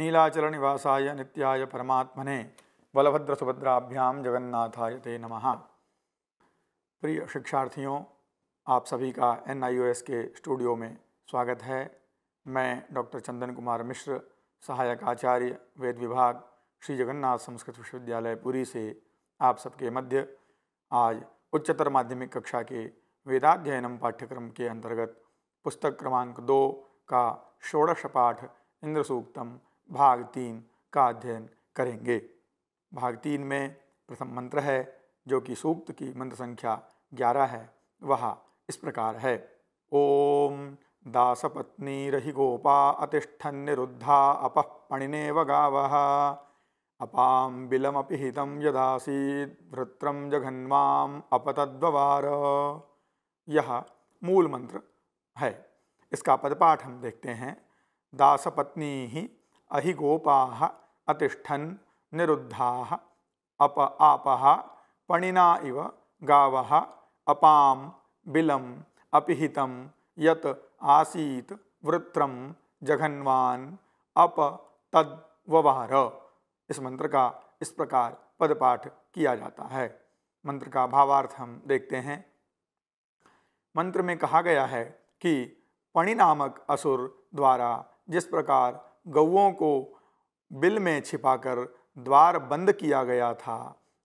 नीलाचल निवासाय नित्याय परमात्मने बलभद्र सुभद्राभ्याम जगन्नाथाय ते नमः प्रिय शिक्षार्थियों आप सभी का एन के स्टूडियो में स्वागत है मैं डॉक्टर चंदन कुमार मिश्र सहायक आचार्य वेद विभाग श्री जगन्नाथ संस्कृत विश्वविद्यालय पुरी से आप सबके मध्य आज उच्चतर माध्यमिक कक्षा के वेदाध्ययनम पाठ्यक्रम के अंतर्गत पुस्तक क्रमांक दो का षोड़श पाठ इंद्र सूक्तम भाग तीन का अध्ययन करेंगे भाग तीन में प्रथम मंत्र है जो कि सूक्त की मंत्र संख्या ग्यारह है वह इस प्रकार है ओम दासपत्नी रही गोपा अतिष्ठन निरुद्धा अपह पणिने वगाव अपाम बिलमपि हितम यदासी भृत्रम जघन्वाम अपतद्वार यह मूल मंत्र है इसका पदपाठ हम देखते हैं दासपत्नी ही अहिगोपा अतिष्ठन निरुद्धा अप आप पणिना इव गाव अपाम बिलम अपिहित यत आसीत वृत्रम जघन्वान अप तद ववार इस मंत्र का इस प्रकार पदपाठ किया जाता है मंत्र का भावार्थ हम देखते हैं मंत्र में कहा गया है कि पणि नामक असुर द्वारा जिस प्रकार गौओं को बिल में छिपाकर द्वार बंद किया गया था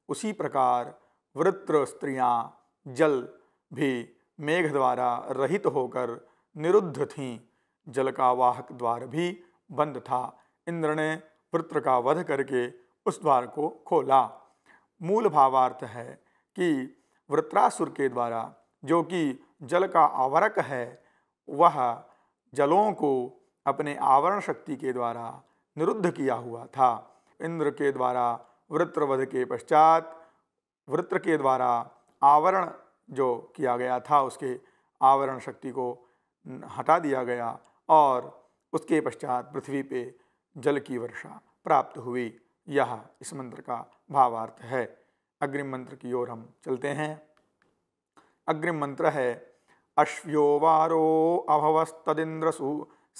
उसी प्रकार वृत्र स्त्रियां जल भी मेघ द्वारा रहित होकर निरुद्ध थीं जल का वाहक द्वार भी बंद था इंद्र ने वृत्र का वध करके उस द्वार को खोला मूल भावार्थ है कि वृत्रासुर के द्वारा जो कि जल का आवरक है वह जलों को अपने आवरण शक्ति के द्वारा निरुद्ध किया हुआ था इंद्र के द्वारा वृत्रवध के पश्चात वृत्र के द्वारा आवरण जो किया गया था उसके आवरण शक्ति को हटा दिया गया और उसके पश्चात पृथ्वी पे जल की वर्षा प्राप्त हुई यह इस मंत्र का भावार्थ है अग्रिम मंत्र की ओर हम चलते हैं अग्रिम मंत्र है अश्व्यो वारो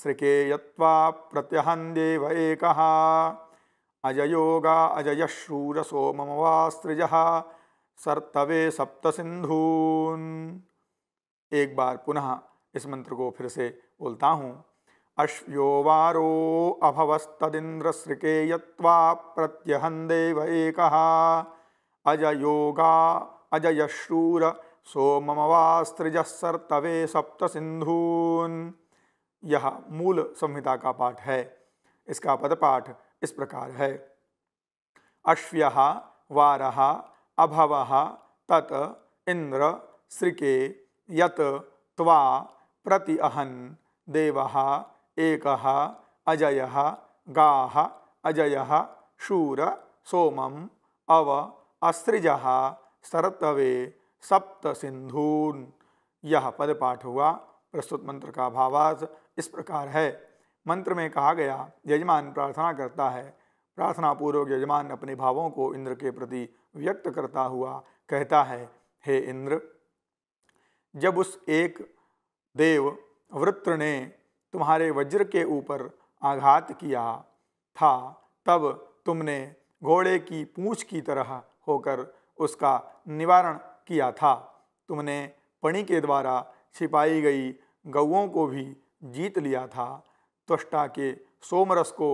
सृकेयत्वा प्रत्यहन्देव एक अजयोगा अजयशूरसो मम वा सृजः सर्तवे सिंधून एक बार पुनः इस मंत्र को फिर से बोलता हूँ अश्व्यो वारो अभवस्तदिन्द्रसृकेयत्वा प्रत्यहं देव एकः अजयोगा अजयशूर सो मम वा सर्तवे सिंधून यह मूल संहिता का पाठ है इसका पदपाठ इस प्रकार है अश्व्य वार अभव तत इंद्र श्रिके यत त्वा अहन देव एक अजय गा अजय शूर सोमम अव अस्त्रिज सरतवे सप्त सिंधून यह पदपाठ हुआ प्रस्तुत मंत्र का भावास इस प्रकार है मंत्र में कहा गया यजमान प्रार्थना करता है प्रार्थना पूर्वक यजमान अपने भावों को इंद्र के प्रति व्यक्त करता हुआ कहता है हे इंद्र जब उस एक देव वृत्र ने तुम्हारे वज्र के ऊपर आघात किया था तब तुमने घोड़े की पूँछ की तरह होकर उसका निवारण किया था तुमने पणि के द्वारा छिपाई गई गऊओं को भी जीत लिया था त्वष्टा के सोमरस को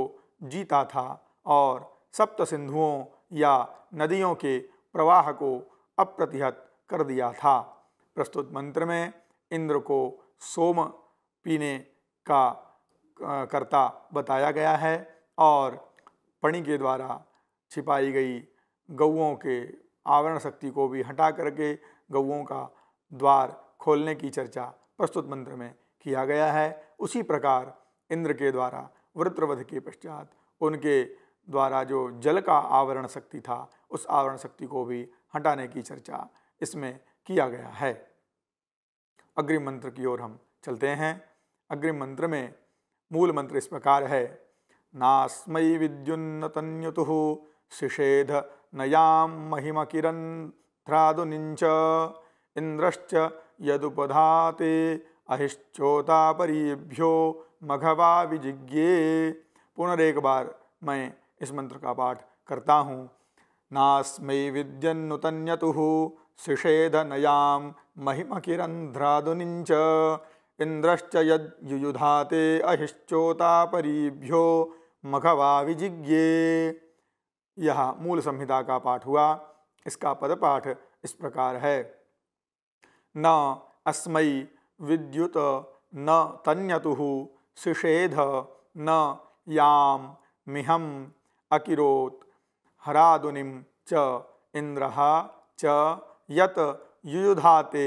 जीता था और सप्त सिंधुओं या नदियों के प्रवाह को अप्रतिहत कर दिया था प्रस्तुत मंत्र में इंद्र को सोम पीने का कर्ता बताया गया है और पणि के द्वारा छिपाई गई गौओं के आवरण शक्ति को भी हटा करके गौओं का द्वार खोलने की चर्चा प्रस्तुत मंत्र में किया गया है उसी प्रकार इंद्र के द्वारा वृत्रवध के पश्चात उनके द्वारा जो जल का आवरण शक्ति था उस आवरण शक्ति को भी हटाने की चर्चा इसमें किया गया है अग्रिम मंत्र की ओर हम चलते हैं अग्रिम मंत्र में मूल मंत्र इस प्रकार है नास्मय विद्युन्नतन्युतु शिषेध नयाम महिमकिरन ध्रादुनिंच इंद्रश्च यदुपधाते अहिश्चोतापरीभ्यो मघवा विजिज्ञे पुनरेक बार मैं इस मंत्र का पाठ करता हूँ नास्मै विद्यन्नुतन्यतुः सिषेधनयां महिमकिरन्ध्रादुनिञ्च युयुधाते अहिश्चोता अहिश्चोतापरीभ्यो मघवा विजिज्ञे यह मूल संहिता का पाठ हुआ इसका पद पाठ इस प्रकार है न अस्मै विद्युत न तन्यतु सिषेध न याम मिहम अकिरोत हरादुनिम च इंद्र च यत युयुधाते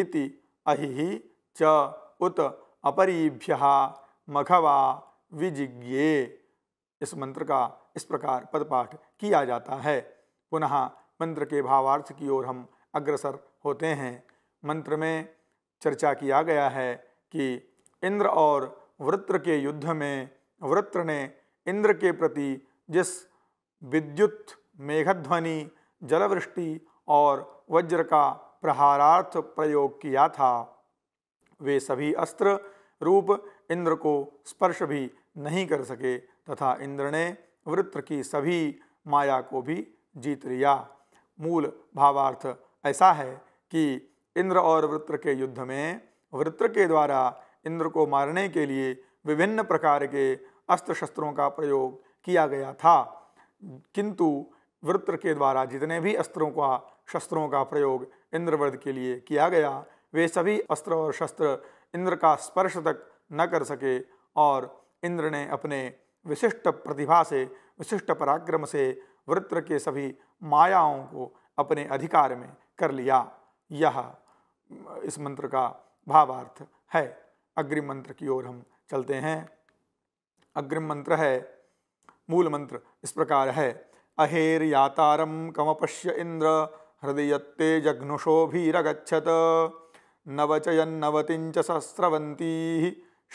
इति अहि च उत अपरीभ्य मघवा विजिज्ञे इस मंत्र का इस प्रकार पदपाठ किया जाता है पुनः मंत्र के भावार्थ की ओर हम अग्रसर होते हैं मंत्र में चर्चा किया गया है कि इंद्र और वृत्र के युद्ध में वृत्र ने इंद्र के प्रति जिस विद्युत मेघध्वनि जलवृष्टि और वज्र का प्रहारार्थ प्रयोग किया था वे सभी अस्त्र रूप इंद्र को स्पर्श भी नहीं कर सके तथा इंद्र ने वृत्र की सभी माया को भी जीत लिया मूल भावार्थ ऐसा है कि इंद्र और वृत्र के युद्ध में वृत्र के द्वारा इंद्र को मारने के लिए विभिन्न प्रकार के अस्त्र शस्त्रों का प्रयोग किया गया था किंतु वृत्र के द्वारा जितने भी अस्त्रों का शस्त्रों का प्रयोग इंद्रवध के लिए किया गया वे सभी अस्त्र और शस्त्र इंद्र का स्पर्श तक न कर सके और इंद्र ने अपने विशिष्ट प्रतिभा से विशिष्ट पराक्रम से वृत्र के सभी मायाओं को अपने अधिकार में कर लिया यह इस मंत्र का भावार्थ है अग्रिम मंत्र की ओर हम चलते हैं अग्रिम मंत्र है मूल मंत्र इस प्रकार है अहेर यातारम कमपश्य इंद्र हृदयत्ते जघ्नुषो भीरगछत नवतिंच सहस्रवंती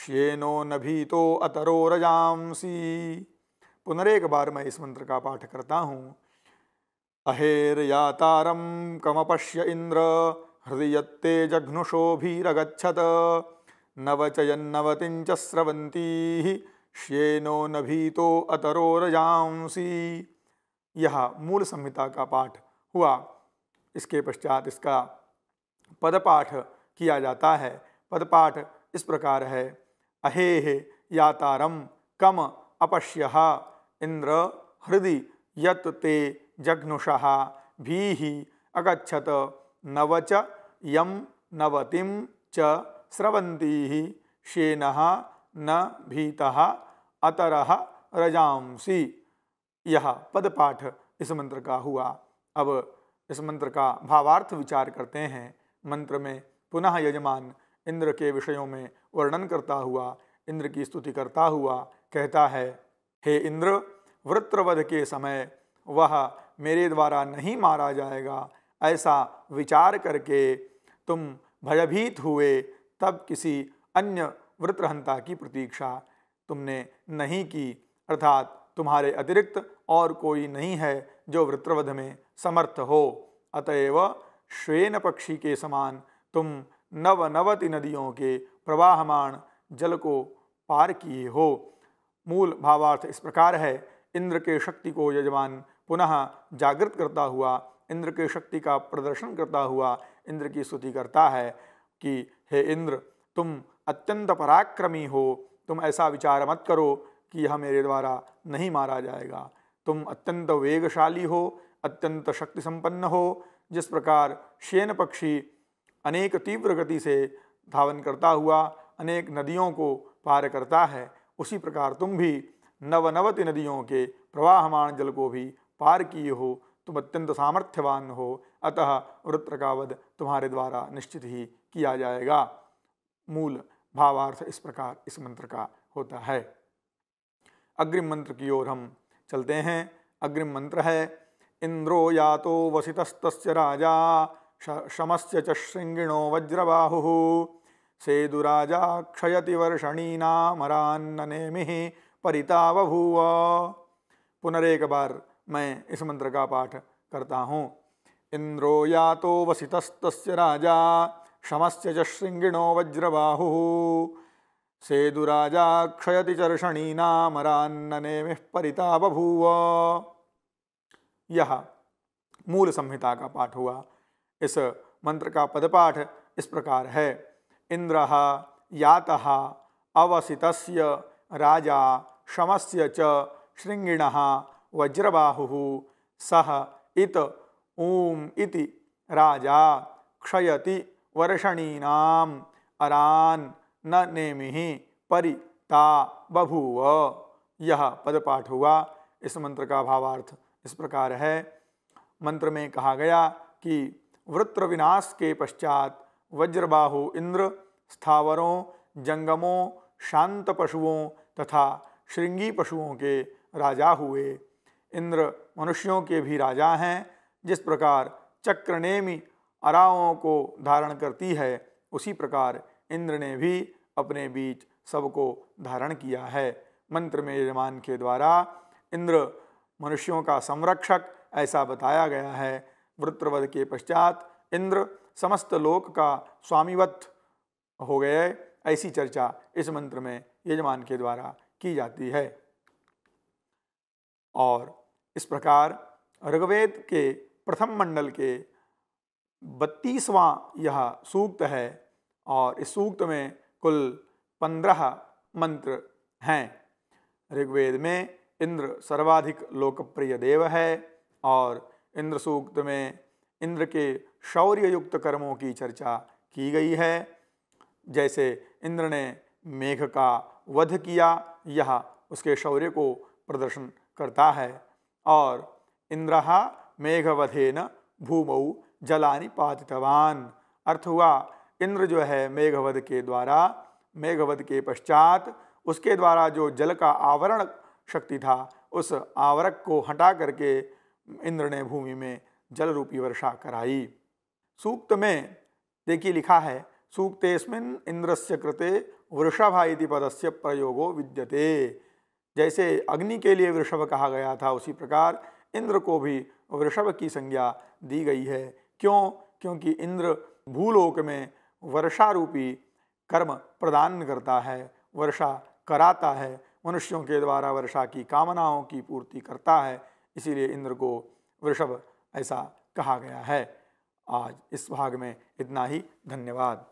श्येनो नभीतो अतरो रजांसी पुनरेक बार मैं इस मंत्र का पाठ करता हूँ अहेर यातारम कमपश्य इंद्र हृदि यत्ते जघ्नुषोभिरगच्छत् नव च स्रवन्तीः श्येनो न भीतो अतरोरजांसी यह मूल संहिता का पाठ हुआ इसके पश्चात इसका पदपाठ किया जाता है पदपाठ इस प्रकार है अहे या यातारम कम अपश्य इंद्र हृदय यत ते जघ्नुषः भी अगछत नव च यम नवतिम च स्रवंती शेन न भीता अतर रजांसी यह पदपाठ इस मंत्र का हुआ अब इस मंत्र का भावार्थ विचार करते हैं मंत्र में पुनः यजमान इंद्र के विषयों में वर्णन करता हुआ इंद्र की स्तुति करता हुआ कहता है हे इंद्र वृत्रवध के समय वह मेरे द्वारा नहीं मारा जाएगा ऐसा विचार करके तुम भयभीत हुए तब किसी अन्य वृत्रहंता की प्रतीक्षा तुमने नहीं की अर्थात तुम्हारे अतिरिक्त और कोई नहीं है जो वृत्रवध में समर्थ हो अतएव श्वेन पक्षी के समान तुम नवनवति नदियों के प्रवाहमान जल को पार किए हो मूल भावार्थ इस प्रकार है इंद्र के शक्ति को यजमान पुनः जागृत करता हुआ इंद्र के शक्ति का प्रदर्शन करता हुआ इंद्र की स्तुति करता है कि हे इंद्र तुम अत्यंत पराक्रमी हो तुम ऐसा विचार मत करो कि यह मेरे द्वारा नहीं मारा जाएगा तुम अत्यंत वेगशाली हो अत्यंत शक्ति संपन्न हो जिस प्रकार शेन पक्षी अनेक तीव्र गति से धावन करता हुआ अनेक नदियों को पार करता है उसी प्रकार तुम भी नवनवति नदियों के प्रवाहमान जल को भी पार किए हो तुम अत्यंत सामर्थ्यवान हो अतः वृत्र का वध तुम्हारे द्वारा निश्चित ही किया जाएगा मूल भावार्थ इस प्रकार इस मंत्र का होता है अग्रिम मंत्र की ओर हम चलते हैं अग्रिम मंत्र है इंद्रो या तो वसितस्त राजा शमस्य च श्रृंगिणो वज्रबाहु सेदुराजा क्षयति वर्षणी नामरान्ननेमि परिता बभूव पुनरेक बार मैं इस मंत्र का पाठ करता हूँ इंद्रो या तो वसितस्त राजा क्षमस्य च श्रृंगिणो वज्रबाहु सेदुराजा क्षयति चर्षणी नामरान्ननेमिः परिता बभूव यह मूल संहिता का पाठ हुआ इस मंत्र का पदपाठ इस प्रकार है इंद्र यात अवसित राजा क्षमस्य च श्रृंगिण वज्रबाहु सह इत ॐ इति राजा क्षयति वर्षणीनाम अरान न नेमि ता बभूव यह पदपाठ हुआ इस मंत्र का भावार्थ इस प्रकार है मंत्र में कहा गया कि वृत्र विनाश के पश्चात वज्रबाहु इंद्र स्थावरों जंगमों शांत पशुओं तथा श्रृंगी पशुओं के राजा हुए इंद्र मनुष्यों के भी राजा हैं जिस प्रकार चक्रनेमी अराओं को धारण करती है उसी प्रकार इंद्र ने भी अपने बीच सबको धारण किया है मंत्र में यजमान के द्वारा इंद्र मनुष्यों का संरक्षक ऐसा बताया गया है वृत्रवध के पश्चात इंद्र समस्त लोक का स्वामीवत हो गए ऐसी चर्चा इस मंत्र में यजमान के द्वारा की जाती है और इस प्रकार ऋग्वेद के प्रथम मंडल के बत्तीसवां यह सूक्त है और इस सूक्त में कुल पंद्रह मंत्र हैं ऋग्वेद में इंद्र सर्वाधिक लोकप्रिय देव है और इंद्र सूक्त में इंद्र के शौर्य युक्त कर्मों की चर्चा की गई है जैसे इंद्र ने मेघ का वध किया यह उसके शौर्य को प्रदर्शन करता है और इंद्र मेघवधेन भूमौ जलानी पातितवान अर्थ हुआ इंद्र जो है मेघवध के द्वारा मेघवध के पश्चात उसके द्वारा जो जल का आवरण शक्ति था उस आवरक को हटा करके इंद्र ने भूमि में जल रूपी वर्षा कराई सूक्त में देखिए लिखा है सूक्तेस्मिन इंद्रस्य कृते वृषभा पदस्य प्रयोगो विद्यते जैसे अग्नि के लिए वृषभ कहा गया था उसी प्रकार इंद्र को भी वृषभ की संज्ञा दी गई है क्यों क्योंकि इंद्र भूलोक में वर्षा रूपी कर्म प्रदान करता है वर्षा कराता है मनुष्यों के द्वारा वर्षा की कामनाओं की पूर्ति करता है इसीलिए इंद्र को वृषभ ऐसा कहा गया है आज इस भाग में इतना ही धन्यवाद